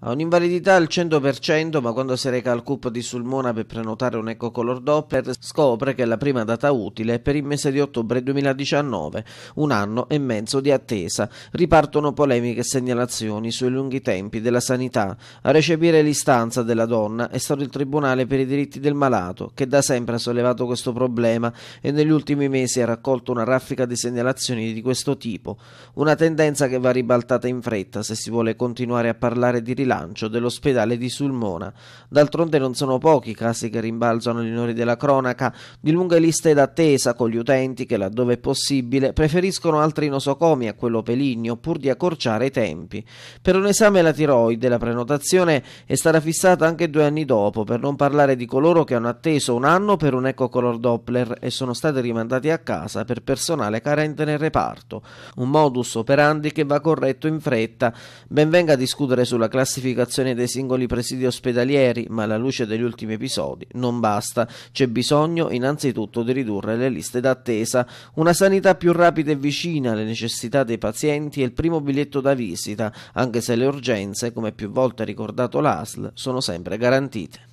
Ha un'invalidità al 100%, ma quando si reca al CUP di Sulmona per prenotare un Eco Color Doppler scopre che la prima data utile è per il mese di ottobre 2019, un anno e mezzo di attesa. Ripartono polemiche e segnalazioni sui lunghi tempi della sanità. A recepire l'istanza della donna è stato il Tribunale per i diritti del malato, che da sempre ha sollevato questo problema e negli ultimi mesi ha raccolto una raffica di segnalazioni di questo tipo. Una tendenza che va ribaltata in fretta se si vuole continuare a parlare di rilassamento rilancio dell'ospedale di Sulmona. D'altronde non sono pochi i casi che rimbalzano gli onori della cronaca, di lunghe liste d'attesa con gli utenti che, laddove è possibile, preferiscono altri nosocomi a quello peligno pur di accorciare i tempi. Per un esame la tiroide la prenotazione è stata fissata anche due anni dopo, per non parlare di coloro che hanno atteso un anno per un eco color Doppler e sono stati rimandati a casa per personale carente nel reparto. Un modus operandi che va corretto in fretta. Ben venga a discutere sulla classifica classificazione dei singoli presidi ospedalieri, ma alla luce degli ultimi episodi non basta. C'è bisogno innanzitutto di ridurre le liste d'attesa. Una sanità più rapida e vicina alle necessità dei pazienti è il primo biglietto da visita, anche se le urgenze, come più volte ricordato l'ASL, sono sempre garantite.